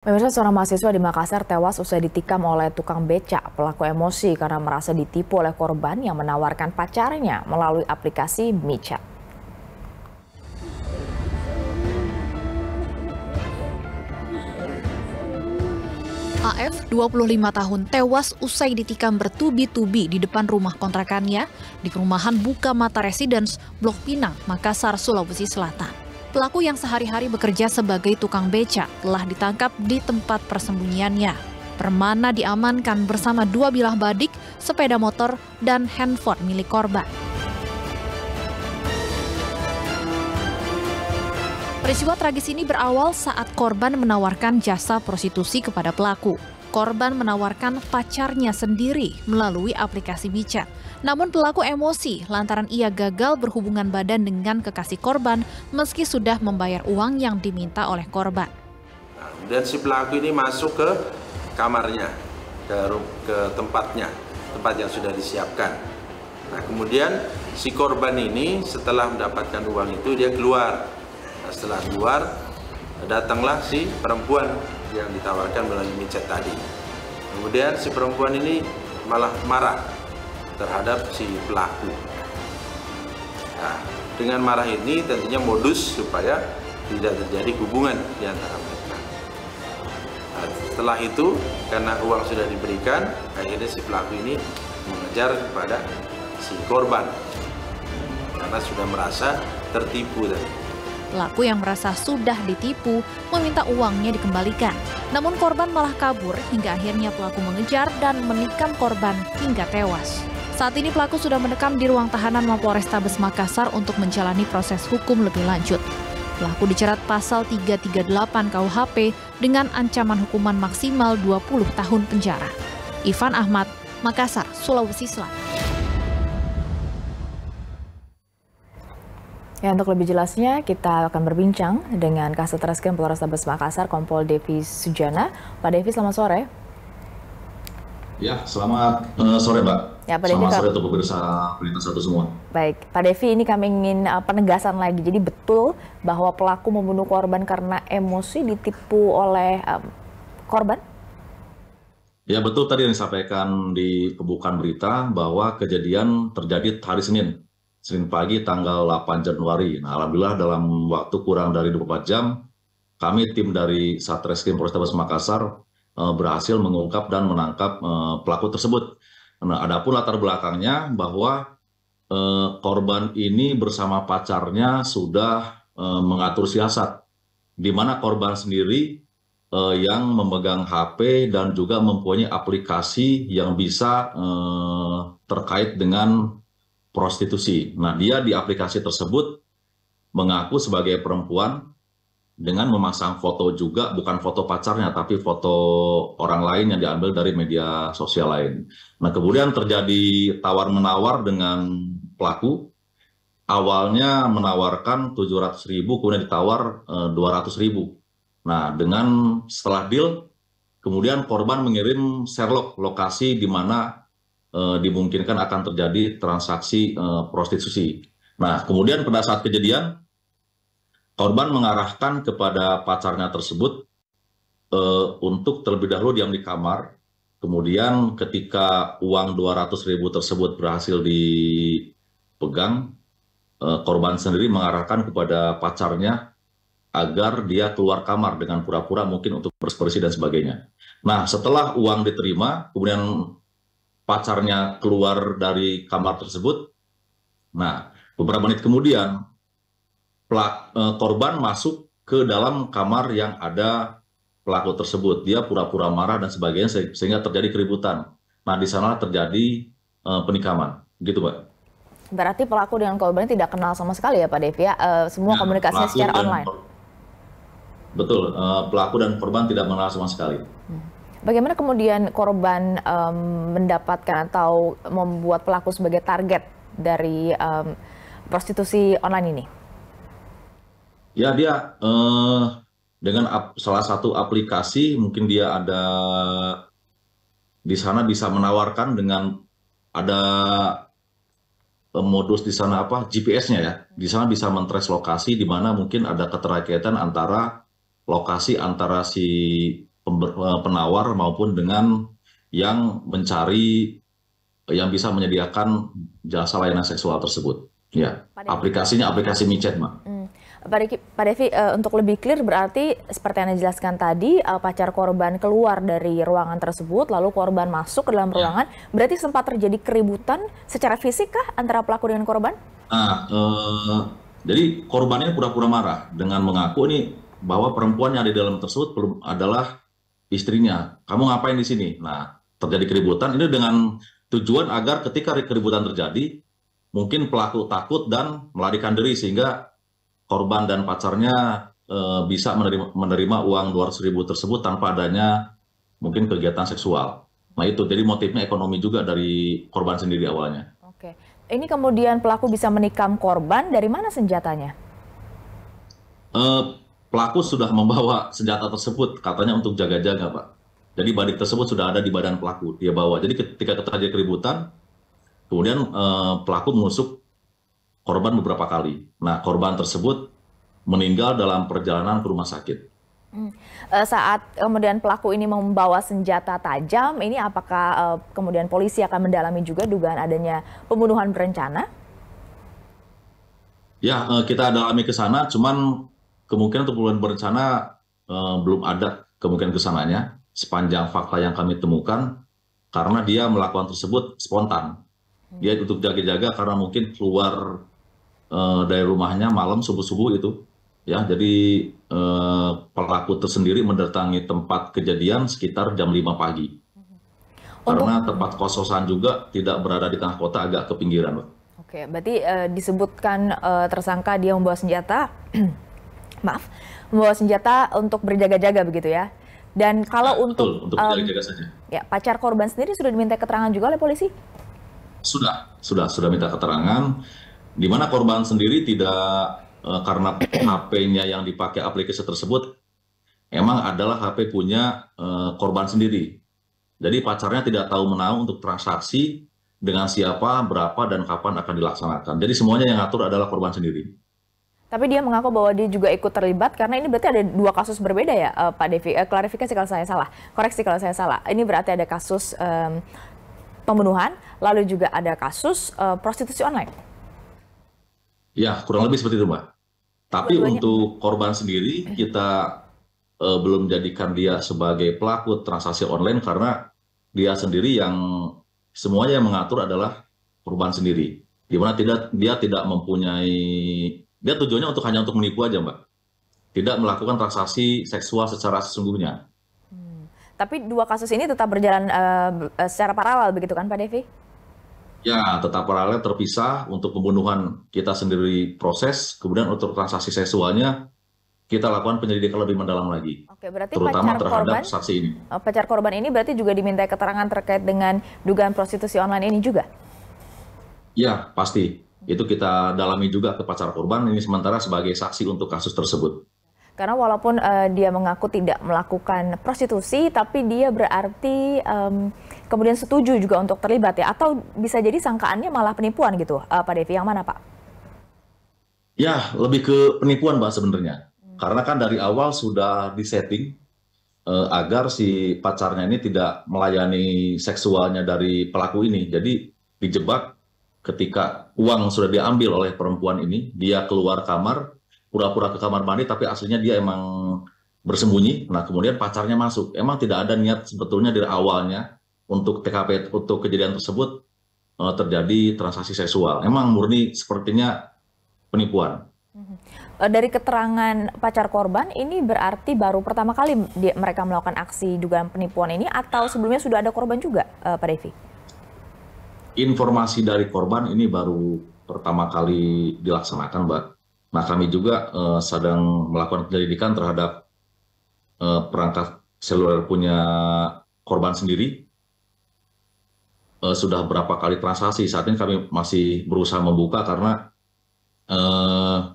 Pemirsa seorang mahasiswa di Makassar tewas usai ditikam oleh tukang becak. Pelaku emosi karena merasa ditipu oleh korban yang menawarkan pacarnya melalui aplikasi MiChat. AF, 25 tahun, tewas usai ditikam bertubi-tubi di depan rumah kontrakannya di perumahan Buka Mata Residence, Blok Pinang, Makassar, Sulawesi Selatan. Pelaku yang sehari-hari bekerja sebagai tukang beca telah ditangkap di tempat persembunyiannya. Permana diamankan bersama dua bilah badik, sepeda motor, dan handphone milik korban. Peristiwa tragis ini berawal saat korban menawarkan jasa prostitusi kepada pelaku. Korban menawarkan pacarnya sendiri melalui aplikasi WeChat. Namun pelaku emosi lantaran ia gagal berhubungan badan dengan kekasih korban meski sudah membayar uang yang diminta oleh korban. dan si pelaku ini masuk ke kamarnya, ke, ke tempatnya, tempat yang sudah disiapkan. Nah kemudian si korban ini setelah mendapatkan uang itu dia keluar. Nah, setelah keluar datanglah si perempuan yang ditawarkan melalui micet tadi. Kemudian si perempuan ini malah marah terhadap si pelaku. Nah, dengan marah ini tentunya modus supaya tidak terjadi hubungan di antara mereka. Nah, setelah itu, karena uang sudah diberikan, akhirnya si pelaku ini mengejar kepada si korban karena sudah merasa tertipu dan Pelaku yang merasa sudah ditipu meminta uangnya dikembalikan. Namun korban malah kabur hingga akhirnya pelaku mengejar dan menikam korban hingga tewas. Saat ini pelaku sudah mendekam di ruang tahanan Mapolrestabes Restabes Makassar untuk menjalani proses hukum lebih lanjut. Pelaku dicerat pasal 338 KUHP dengan ancaman hukuman maksimal 20 tahun penjara. Ivan Ahmad, Makassar, Sulawesi Selatan. Ya, untuk lebih jelasnya kita akan berbincang dengan Kasat Reskrim Polrestabes Makassar Kompol Devi Sujana. Pak Devi, selamat sore. Ya, selamat uh, sore Mbak. Ya, Pak Devi, sore untuk pemirsa Pemerintah Satu semua. Baik, Pak Devi ini kami ingin uh, penegasan lagi. Jadi betul bahwa pelaku membunuh korban karena emosi ditipu oleh um, korban? Ya betul tadi yang disampaikan di pembukaan berita bahwa kejadian terjadi hari Senin. Senin pagi tanggal 8 Januari. Nah, alhamdulillah dalam waktu kurang dari 24 jam, kami tim dari Satreskrim Polrestabes Makassar Eh, berhasil mengungkap dan menangkap eh, pelaku tersebut. Nah, adapun latar belakangnya bahwa eh, korban ini bersama pacarnya sudah mengatur siasat, di mana korban sendiri yang memegang HP dan juga mempunyai aplikasi yang bisa terkait dengan prostitusi. Nah, dia di aplikasi tersebut mengaku sebagai perempuan dengan memasang foto juga bukan foto pacarnya tapi foto orang lain yang diambil dari media sosial lain. Nah kemudian terjadi tawar menawar dengan pelaku. Awalnya menawarkan 700 ribu, kemudian ditawar eh, 200 ribu. Nah dengan setelah deal, kemudian korban mengirim Sherlock lokasi di mana eh, dimungkinkan akan terjadi transaksi eh, prostitusi. Nah kemudian pada saat kejadian korban mengarahkan kepada pacarnya tersebut eh, untuk terlebih dahulu diam di kamar. Kemudian ketika uang 200 ribu tersebut berhasil dipegang, eh, korban sendiri mengarahkan kepada pacarnya agar dia keluar kamar dengan pura-pura mungkin untuk bersih dan sebagainya. Nah, setelah uang diterima, kemudian pacarnya keluar dari kamar tersebut. Nah, beberapa menit kemudian pelak, e, korban masuk ke dalam kamar yang ada pelaku tersebut. Dia pura-pura marah dan sebagainya se sehingga terjadi keributan. Nah, di sana terjadi e, penikaman. Gitu, Pak. Berarti pelaku dengan korban tidak kenal sama sekali ya, Pak Devi? Ya? E, semua nah, komunikasinya secara online. Betul, pelaku dan korban tidak mengenal sama sekali. Hmm. Bagaimana kemudian korban um, mendapatkan atau membuat pelaku sebagai target dari um, prostitusi online ini? ya dia eh, dengan salah satu aplikasi mungkin dia ada di sana bisa menawarkan dengan ada eh, modus di sana apa GPS-nya ya. Di sana bisa mentres lokasi di mana mungkin ada keterkaitan antara lokasi antara si eh, penawar maupun dengan yang mencari yang bisa menyediakan jasa layanan seksual tersebut. Ya, aplikasinya aplikasi micet, mak. Hmm. Pak Devi, eh, untuk lebih clear berarti seperti yang jelaskan tadi, eh, pacar korban keluar dari ruangan tersebut, lalu korban masuk ke dalam ya. ruangan, ya. berarti sempat terjadi keributan secara fisik kah antara pelaku dengan korban? Ah, uh, jadi korbannya pura-pura marah dengan mengaku ini bahwa perempuan yang ada di dalam tersebut adalah istrinya. Kamu ngapain di sini? Nah, terjadi keributan ini dengan tujuan agar ketika keributan terjadi, mungkin pelaku takut dan melarikan diri sehingga korban dan pacarnya e, bisa menerima, menerima uang 200 ribu tersebut tanpa adanya mungkin kegiatan seksual. Nah itu, jadi motifnya ekonomi juga dari korban sendiri awalnya. Oke, ini kemudian pelaku bisa menikam korban, dari mana senjatanya? E, pelaku sudah membawa senjata tersebut, katanya untuk jaga-jaga Pak. Jadi badik tersebut sudah ada di badan pelaku, dia bawa. Jadi ketika terjadi keributan, kemudian e, pelaku menusuk korban beberapa kali. Nah, korban tersebut meninggal dalam perjalanan ke rumah sakit. Hmm. Eh, saat kemudian pelaku ini membawa senjata tajam, ini apakah eh, kemudian polisi akan mendalami juga dugaan adanya pembunuhan berencana? Ya, eh, kita dalami ke sana, cuman kemungkinan untuk pembunuhan berencana belum ada kemungkinan kesananya sepanjang fakta yang kami temukan karena dia melakukan tersebut spontan. Dia hmm. untuk jaga-jaga karena mungkin keluar uh, dari rumahnya malam subuh-subuh itu ya jadi uh, pelaku tersendiri mendatangi tempat kejadian sekitar jam 5 pagi oh, karena tempat kososan juga tidak berada di tengah kota agak ke pinggiran Oke, berarti uh, disebutkan uh, tersangka dia membawa senjata maaf membawa senjata untuk berjaga-jaga begitu ya dan kalau nah, untuk, betul, untuk berjaga-jaga saja ya pacar korban sendiri sudah diminta keterangan juga oleh polisi sudah sudah sudah minta keterangan di mana korban sendiri tidak uh, karena HP-nya yang dipakai aplikasi tersebut emang adalah HP punya uh, korban sendiri. Jadi pacarnya tidak tahu menahu untuk transaksi dengan siapa, berapa, dan kapan akan dilaksanakan. Jadi semuanya yang ngatur adalah korban sendiri. Tapi dia mengaku bahwa dia juga ikut terlibat karena ini berarti ada dua kasus berbeda ya, uh, Pak Devi. Uh, klarifikasi kalau saya salah, koreksi kalau saya salah. Ini berarti ada kasus um, pembunuhan, lalu juga ada kasus uh, prostitusi online. Ya, kurang lebih seperti itu, Mbak. Tapi untuk korban sendiri eh. kita eh, belum jadikan dia sebagai pelaku transaksi online karena dia sendiri yang semuanya yang mengatur adalah korban sendiri. Di mana tidak dia tidak mempunyai dia tujuannya untuk hanya untuk menipu aja, Mbak. Tidak melakukan transaksi seksual secara sesungguhnya. Hmm. Tapi dua kasus ini tetap berjalan uh, secara paralel begitu kan, Pak Devi? Ya, tetap paralel terpisah untuk pembunuhan kita sendiri proses, kemudian untuk transaksi seksualnya kita lakukan penyelidikan lebih mendalam lagi. Oke, berarti terutama pacar terhadap korban, saksi ini. Eh, pacar korban ini berarti juga diminta keterangan terkait dengan dugaan prostitusi online ini juga? Ya, pasti. Itu kita dalami juga ke pacar korban ini sementara sebagai saksi untuk kasus tersebut. Karena walaupun uh, dia mengaku tidak melakukan prostitusi, tapi dia berarti um, kemudian setuju juga untuk terlibat ya? Atau bisa jadi sangkaannya malah penipuan gitu, uh, Pak Devi? Yang mana Pak? Ya, lebih ke penipuan Pak sebenarnya. Hmm. Karena kan dari awal sudah disetting uh, agar si pacarnya ini tidak melayani seksualnya dari pelaku ini. Jadi dijebak ketika uang sudah diambil oleh perempuan ini, dia keluar kamar, pura-pura ke kamar mandi tapi aslinya dia emang bersembunyi. Nah, kemudian pacarnya masuk. Emang tidak ada niat sebetulnya dari awalnya untuk TKP untuk kejadian tersebut uh, terjadi transaksi seksual. Emang murni sepertinya penipuan. Mm-hmm. Eh, dari keterangan pacar korban, ini berarti baru pertama kali dia, mereka melakukan aksi dugaan penipuan ini atau sebelumnya sudah ada korban juga, uh, Pak Devi? Informasi dari korban ini baru pertama kali dilaksanakan, Mbak. Nah kami juga uh, sedang melakukan penyelidikan terhadap uh, perangkat seluler punya korban sendiri. Uh, sudah berapa kali transaksi? Saat ini kami masih berusaha membuka karena uh,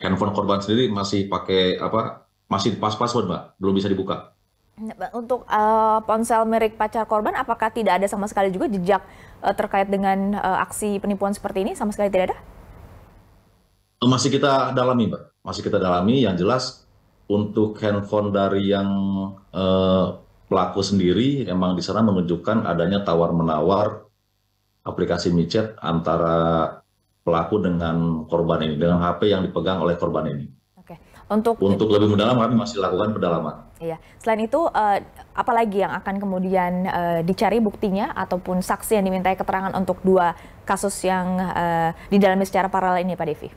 handphone korban sendiri masih pakai apa? Masih pas password mbak, belum bisa dibuka. Nah, untuk uh, ponsel merek pacar korban, apakah tidak ada sama sekali juga jejak uh, terkait dengan uh, aksi penipuan seperti ini? Sama sekali tidak ada? Eh, masih kita dalami, Pak. Masih kita dalami. Yang jelas untuk handphone dari yang eh, pelaku sendiri emang di sana menunjukkan adanya tawar menawar aplikasi micet antara pelaku dengan korban ini dengan HP yang dipegang oleh korban ini. Oke. Untuk untuk lebih mendalam kami masih lakukan pendalaman. Iya. Selain itu eh, apa apalagi yang akan kemudian eh, dicari buktinya ataupun saksi yang dimintai keterangan untuk dua kasus yang eh, didalami secara paralel ini Pak Devi?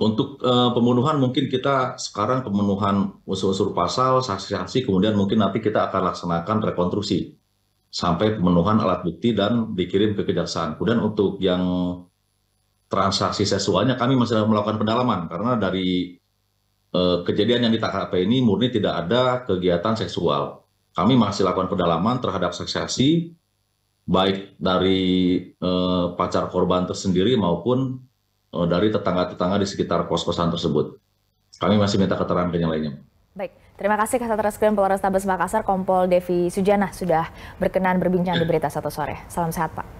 Untuk uh, eh, pemenuhan mungkin kita sekarang pemenuhan unsur-unsur pasal, saksi-saksi, kemudian mungkin nanti kita akan laksanakan rekonstruksi sampai pemenuhan alat bukti dan dikirim ke kejaksaan. Kemudian untuk yang transaksi seksualnya kami masih melakukan pendalaman karena dari uh, kejadian yang ditangkap ini murni tidak ada kegiatan seksual. Kami masih lakukan pendalaman terhadap saksi-saksi baik dari uh, pacar korban tersendiri maupun Eh, dari tetangga-tetangga di sekitar kos-kosan tersebut. Kami masih minta keterangan yang lainnya. Baik, terima kasih Kasat Reskrim Polrestabes Makassar Kompol Devi Sujana sudah berkenan berbincang di Berita Satu Sore. Salam sehat Pak.